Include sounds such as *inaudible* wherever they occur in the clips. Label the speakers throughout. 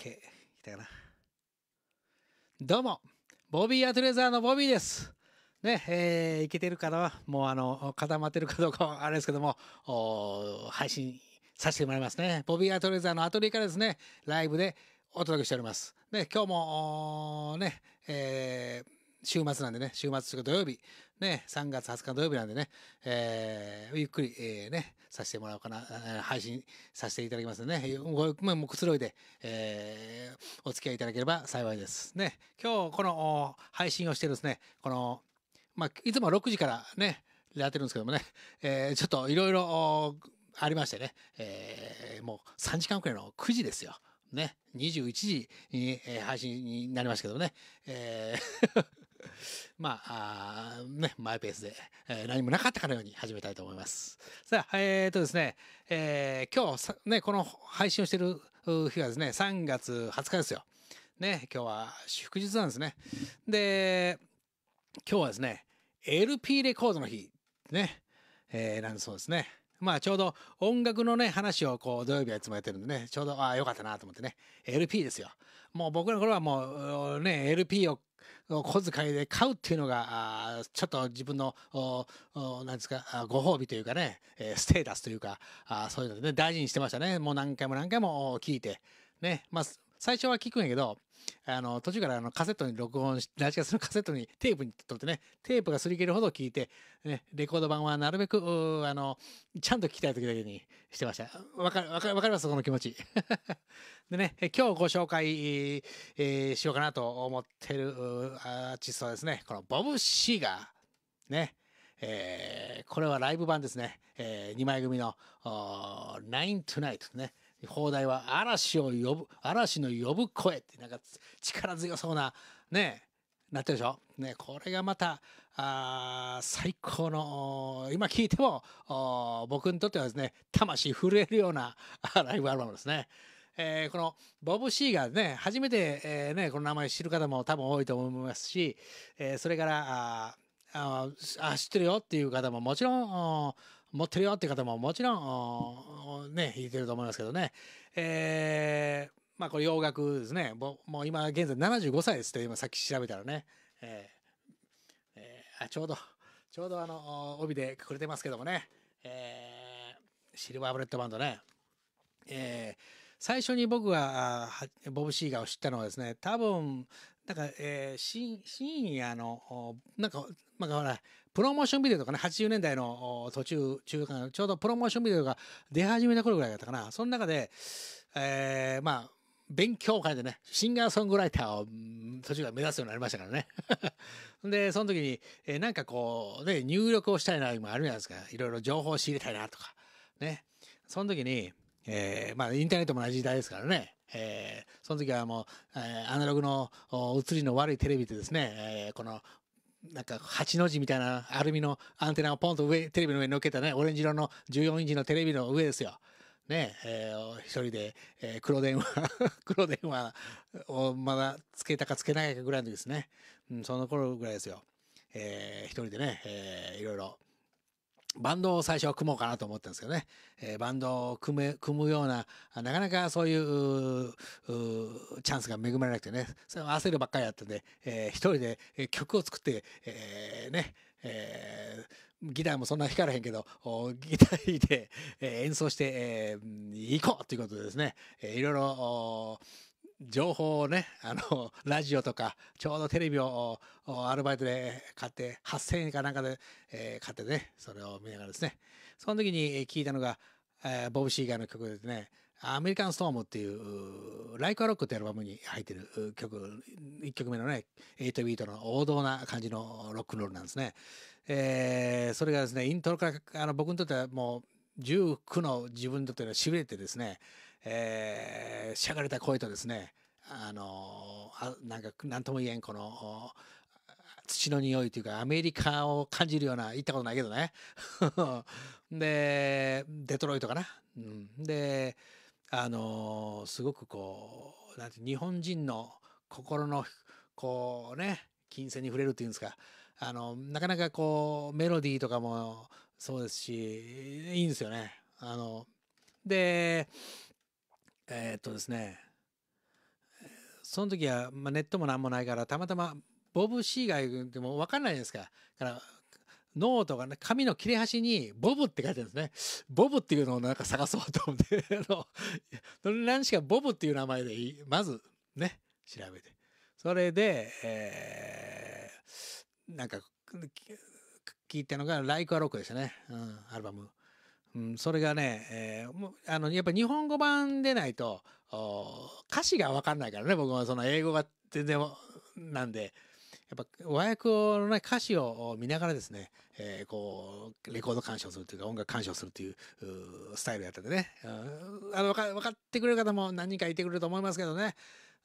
Speaker 1: OK。きたかな。どうも、ボビー・アトレザーのボビーです。ね、えー、いけてるかなもうあの、固まってるかどうかはあれですけども、配信させてもらいますね。ボビー・アトレザーのアトリエからですね、ライブでお届けしております。ね、今日も、ね、えー週末なんでね、週末土曜日、ね、3月20日土曜日なんでね、えー、ゆっくり、えー、ね、させてもらおうかな、配信させていただきますのでね、ご、もうくつろいで、えー、お付き合いいただければ幸いです。ね、今日この配信をしてるですね、この、まあ、いつも6時からね、やってるんですけどもね、えー、ちょっといろいろありましてね、えー、もう3時間くらいの9時ですよ。ね、21時に、えー、配信になりましたけどね、えー *laughs* まあ、あね、マイペースで、えー、何もなかったかのように始めたいと思います。さあ、えっ、ー、とですね、えー、今日、ね、この配信をしてる日はですね、3月20日ですよ。ね、今日は祝日なんですね。で、今日はですね、LP レコードの日、ね、えー、なんそうですね。まあちょうど音楽のね、話をこう土曜日はいつもやってるんでね、ちょうど、ああ、よかったなと思ってね、LP ですよ。もう僕の頃はもうね、LP を小遣いで買うっていうのが、ちょっと自分の、なんですか、ご褒美というかね、ステータスというか、そういうのでね、大事にしてましたね。もう何回も何回も聞いて。ね、まあ、最初は聞くんやけど、あの、途中からあのカセットに録音し、ラジカセのカセットにテープに取ってね、テープが擦り切るほど聞いて、ね、レコード版はなるべく、あの、ちゃんと聞きたい時だけにしてました。わかる、わかりますその気持ち。*laughs* でね、今日ご紹介、えー、しようかなと思ってるアーティストはですね、このボブ・シーガー。ね。えー、これはライブ版ですね。えー、2枚組の Nine Tonight ね。放題は嵐を呼ぶ、嵐の呼ぶ声って、なんか力強そうな、ね、なってるでしょね、これがまた、あ最高の、今聴いても、僕にとってはですね、魂震えるようなライブアルバムですね。えー、このボブ・シーがね、初めて、えー、ね、この名前知る方も多分多いと思いますし、えー、それから、ああ知ってるよっていう方ももちろん、持ってるよって方ももちろん、ね、弾いてると思いますけどね。えー、まあこれ洋楽ですね。もう今現在75歳ですって今さっき調べたらね。えー、えー、あちょうど、ちょうどあの、帯で隠れてますけどもね。えー、シルバーブレッドバンドね。えー、最初に僕がボブ・シーガーを知ったのはですね、多分、なんか、えー、深夜の、なんか、まあかほら、プロモーションビデオとかね、80年代の途中、中間、ちょうどプロモーションビデオが出始めた頃ぐらいだったかな。その中で、えー、まあ、勉強会でね、シンガーソングライターを途中から目指すようになりましたからね。*laughs* で、その時に、えー、なんかこう、ね、入力をしたいな、今あるじゃないですか。いろいろ情報を仕入れたいなとか。ね。その時に、えー、まあ、インターネットも同じ時代ですからね。えー、その時はもう、えー、アナログの映りの悪いテレビでですね、えー、このなんか8の字みたいなアルミのアンテナをポンと上テレビの上に乗っけたねオレンジ色の14インチのテレビの上ですよ。ねえー、一人で、えー、黒電話 *laughs* 黒電話をまだつけたかつけないかぐらいの時ですね、うん、その頃ぐらいですよ、えー、一人でね、えー、いろいろバンドを最初は組もうかなと思ったんですけどね、えー、バンドを組む組むようななかなかそういうチャンスが恵まれなくてねそれ焦るばっかりだったんで、えー、一人で曲を作って、えー、ね、えー、ギターもそんな光らへんけどおギター弾いて、えー、演奏してい、えー、行こうということでですね、えー、いろいろ情報をね、あの、*laughs* ラジオとか、ちょうどテレビをアルバイトで買って、8000円かなんかで、えー、買ってね、それを見ながらですね。その時に聞いたのが、えー、ボブ・シーガーの曲ですね、アメリカン・ストームっていう、ライク・アロックってアルバムに入ってる曲、1曲目のね、8ビートの王道な感じのロックンロールなんですね。えー、それがですね、イントロから、あの、僕にとってはもう、19の自分にとっては痺れてですね、えー、しゃがれた声とですねあのあなんか何とも言えんこの土の匂いというかアメリカを感じるような行ったことないけどね *laughs* でデトロイトかな、うん、であのすごくこうなんて日本人の心のこうね金銭に触れるっていうんですかあのなかなかこうメロディーとかもそうですしいいんですよね。あのでえー、っとですねその時は、まあ、ネットも何もないからたまたまボブ・シーガイでも分かんないですかからノートが、ね、紙の切れ端にボブって書いてあるんですね。ボブっていうのをなんか探そうと思って、*laughs* あの、何しかボブっていう名前でいい、まずね、調べて。それで、えー、なんか、聞いたのが、ライクアロックでしたね。うん、アルバム。うん、それがね、えー、あのやっぱ日本語版でないと歌詞が分かんないからね僕はその英語が全然なんでやっぱ和訳の、ね、歌詞を見ながらですね、えー、こうレコード鑑賞するというか音楽鑑賞するというスタイルやったんでね、うん、あの分か分かってくれる方も何人かいてくれると思いますけどね。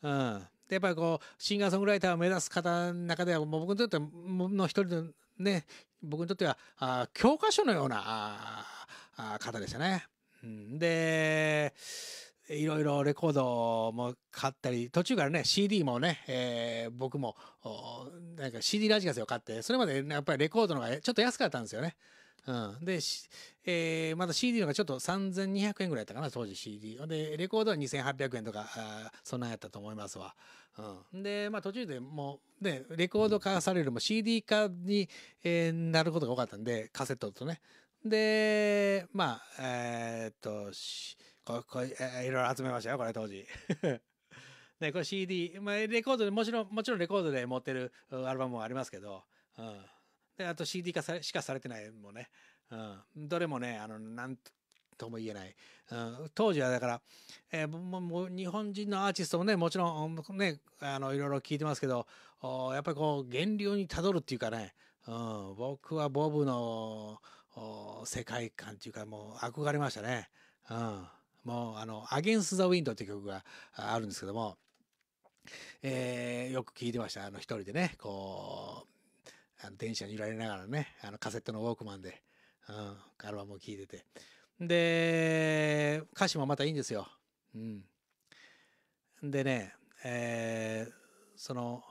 Speaker 1: うん、でやっぱりこうシンガーソングライターを目指す方の中ではもう僕にとっての一人でね僕にとってはあ教科書のようなあ方でしたね。で、いろいろレコードも買ったり、途中からね、CD もね、えー、僕も、なんか CD ラジカセを買って、それまで、ね、やっぱりレコードの方がちょっと安かったんですよね。うん。で、えー、まだ CD のがちょっと3200円ぐらいだったかな、当時 CD。で、レコードは2800円とか、あそんなんやったと思いますわ。うん。で、まあ途中でもう、レコード化されるも CD 化に、えー、なることが多かったんで、カセットとね。で、まあ、えー、っと、ここいろいろ集めましたよ、これ当時。ね、*laughs* これ CD、まあ、レコードでもちろん、もちろんレコードで持ってるアルバムもありますけど、うん。で、あと CD 化されしかされてないもね、うん。どれもね、あの、なんとも言えない。うん、当時はだから、えー、もう日本人のアーティストもね、もちろんね、あの、いろいろ聞いてますけど、やっぱりこう、源流にたどるっていうかね、うん、僕はボブの世界観っていうかもう憧れましたね。うん、もうあの「アゲンス・ザ・ウィンド」っていう曲があるんですけども、えー、よく聴いてましたあの一人でねこうあの電車に揺られながらねあのカセットのウォークマンで、うん、アルバムを聴いててで歌詞もまたいいんですよ。うん、でね、えー、その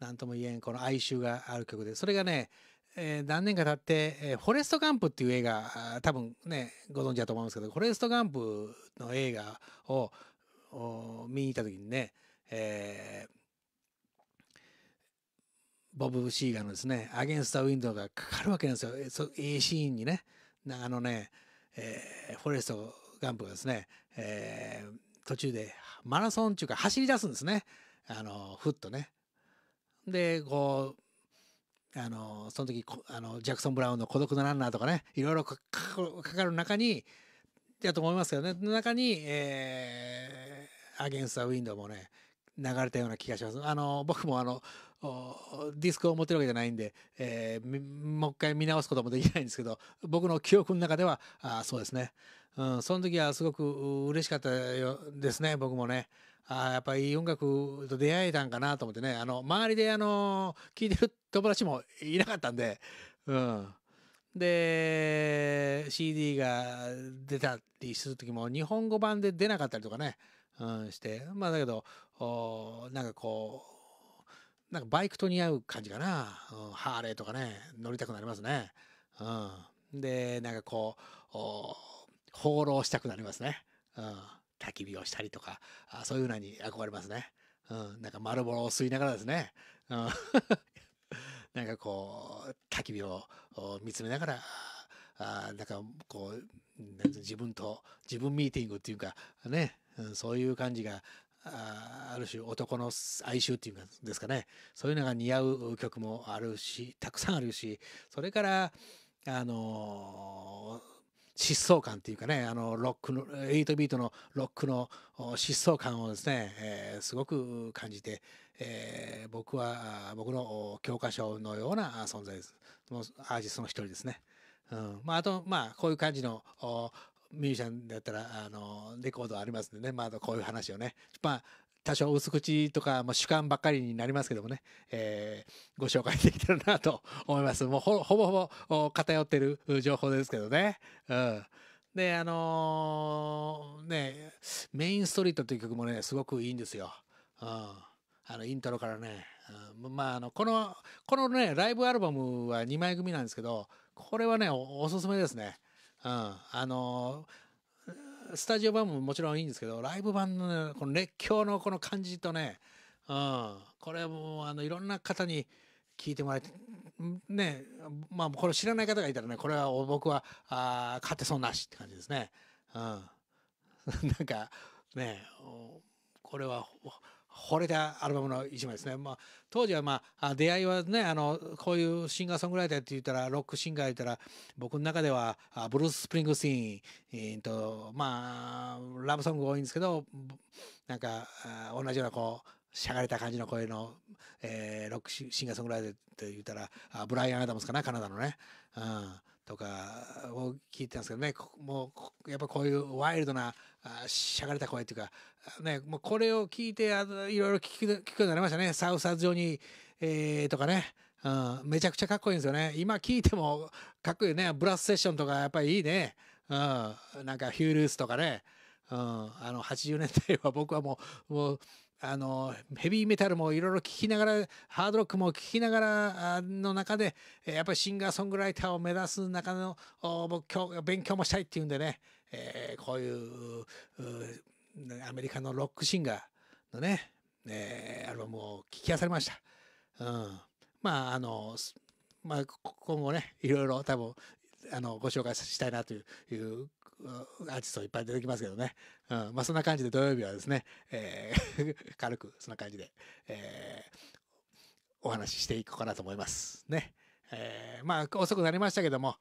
Speaker 1: 何とも言えんこの哀愁がある曲でそれがねえー、何年か経って、えー、フォレスト・ガンプっていう映画、多分ね、ご存知だと思うんですけど、フォレスト・ガンプの映画を見に行った時にね、えー、ボブ・シーガンのですね、アゲンスト・ウィンドウがかかるわけなんですよ。いいシーンにね、あのね、えー、フォレスト・ガンプがですね、えー、途中でマラソンっていうか走り出すんですね。あの、ふっとね。で、こう、あの、その時、あの、ジャクソン・ブラウンの孤独のランナーとかね、いろいろかかる中に、だと思いますけどね、中に、えー、アゲンスタ・ウィンドウもね、流れたような気がします。あの、僕もあの、ディスクを持ってるわけじゃないんで、えー、もう一回見直すこともできないんですけど、僕の記憶の中では、あそうですね。うん、その時はすごく嬉しかったよですね、僕もね。あやっぱりいい音楽と出会えたんかなと思ってねあの周りであの聴いてる友達もいなかったんで、うん、で CD が出たりする時も日本語版で出なかったりとかね、うん、してまあだけどおなんかこうなんかバイクと似合う感じかな、うん、ハーレーとかね乗りたくなりますね、うん、でなんかこう放浪したくなりますね、うん焚き火をしたりとか、あそういうのに憧れますね。うん、なんか丸ボロを吸いながらですね。うん、*laughs* なんかこう、焚き火を見つめながら、あなんかこう、自分と、自分ミーティングっていうか、ね、うん、そういう感じが、あある種男の哀愁っていうんですかねそういうのが似合う曲もあるしたくさんあるしそれからあのー疾走感っていうかねあのロックの8ビートのロックの疾走感をですね、えー、すごく感じて、えー、僕は僕の教科書のような存在ですもうアーティストの一人ですね。うんまあ、あとまあこういう感じのミュージシャンだったらあのレコードありますんでねまあこういう話をね、まあ多少薄口とか、まあ、主観ばっかりになりますけどもね、えー、ご紹介できたらなと思います。もうほぼほぼ偏ってる情報ですけどね。うん。で、あのー、ね、メインストリートという曲もね、すごくいいんですよ。うん。あの、イントロからね。うん、まあ、あの、この、このね、ライブアルバムは2枚組なんですけど、これはね、おすすめですね。うん。あのースタジオ版ももちろんいいんですけど、ライブ版の、ね、この熱狂のこの感じとね、うん、これはもう、あの、いろんな方に聞いてもらえて、ね、まあ、これ知らない方がいたらね、これは僕は、あ勝てそうなしって感じですね。うん。*laughs* なんか、ね、これは、惚れたアルバムの一枚ですね。まあ、当時はまあ、出会いはね、あの、こういうシンガーソングライターって言ったら、ロックシンガー言ったら、僕の中では、ブルース・スプリングスイン、えー、と、まあ、ラブソング多いんですけど、なんか、同じようなこう、しゃがれた感じの声の、えー、ロックシンガーソングライターって言ったら、ブライアン・アダムスかな、カナダのね。うんとかを聞いてたんですけどねもうやっぱこういうワイルドなしゃがれた声っていうか、ね、もうこれを聞いてあのいろいろ聞く聞くようになりましたねサウサズジョニー、えー、とかね、うん、めちゃくちゃかっこいいんですよね今聞いてもかっこいいねブラスセッションとかやっぱりいいね、うん、なんかヒュールースとかね、うん、あの80年代は僕はもうもうあのヘビーメタルもいろいろ聴きながらハードロックも聴きながらの中でやっぱりシンガーソングライターを目指す中の勉強もしたいっていうんでね、えー、こういうアメリカのロックシンガーのね、えー、アルバムを聴き出されました。うん、まああのまあ、今後ねいろいろ多分あのご紹介したいなというアーティストいっぱい出てきますけどね、うんまあ、そんな感じで土曜日はですね、えー、軽くそんな感じで、えー、お話ししていこうかなと思います。ね。えー、まあ遅くなりましたけども、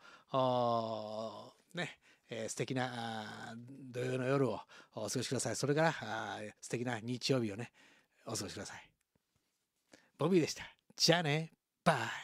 Speaker 1: ね、えー、素敵な土曜の夜をお過ごしください。それから素敵な日曜日をね、お過ごしください。ボビーでした。じゃあね、バイ。